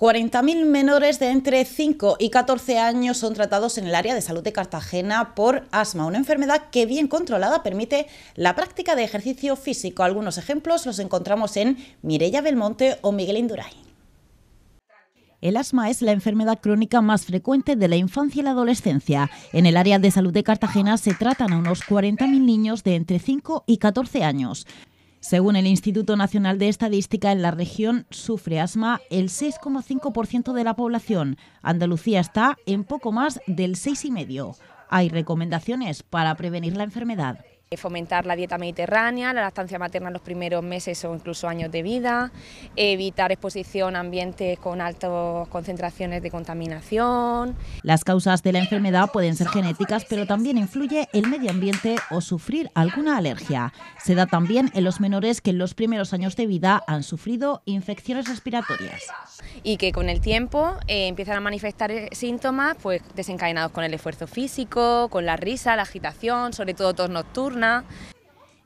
40.000 menores de entre 5 y 14 años son tratados en el área de salud de Cartagena por asma, una enfermedad que bien controlada permite la práctica de ejercicio físico. Algunos ejemplos los encontramos en Mirella Belmonte o Miguel Induray. El asma es la enfermedad crónica más frecuente de la infancia y la adolescencia. En el área de salud de Cartagena se tratan a unos 40.000 niños de entre 5 y 14 años. Según el Instituto Nacional de Estadística, en la región sufre asma el 6,5% de la población. Andalucía está en poco más del 6,5%. Hay recomendaciones para prevenir la enfermedad. Eh, fomentar la dieta mediterránea, la lactancia materna en los primeros meses o incluso años de vida, evitar exposición a ambientes con altas concentraciones de contaminación. Las causas de la enfermedad pueden ser genéticas, pero también influye el medio ambiente o sufrir alguna alergia. Se da también en los menores que en los primeros años de vida han sufrido infecciones respiratorias. Y que con el tiempo eh, empiezan a manifestar eh, síntomas pues, desencadenados con el esfuerzo físico, con la risa, la agitación, sobre todo tos nocturnos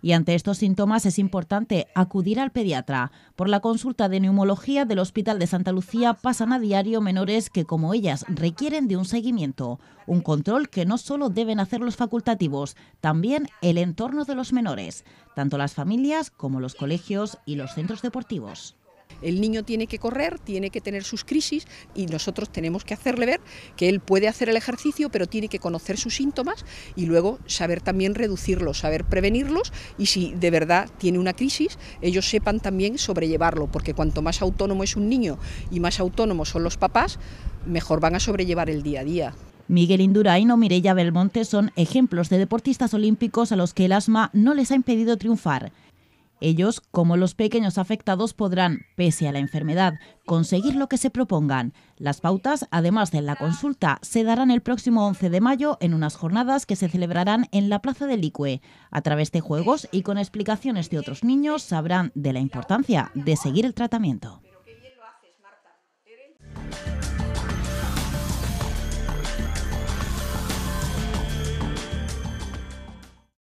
y ante estos síntomas es importante acudir al pediatra. Por la consulta de neumología del Hospital de Santa Lucía pasan a diario menores que, como ellas, requieren de un seguimiento, un control que no solo deben hacer los facultativos, también el entorno de los menores, tanto las familias como los colegios y los centros deportivos. El niño tiene que correr, tiene que tener sus crisis y nosotros tenemos que hacerle ver que él puede hacer el ejercicio, pero tiene que conocer sus síntomas y luego saber también reducirlos, saber prevenirlos y si de verdad tiene una crisis, ellos sepan también sobrellevarlo, porque cuanto más autónomo es un niño y más autónomos son los papás, mejor van a sobrellevar el día a día. Miguel Indurain o Mireia Belmonte son ejemplos de deportistas olímpicos a los que el asma no les ha impedido triunfar. Ellos, como los pequeños afectados, podrán, pese a la enfermedad, conseguir lo que se propongan. Las pautas, además de la consulta, se darán el próximo 11 de mayo en unas jornadas que se celebrarán en la Plaza del Licue. A través de juegos y con explicaciones de otros niños sabrán de la importancia de seguir el tratamiento.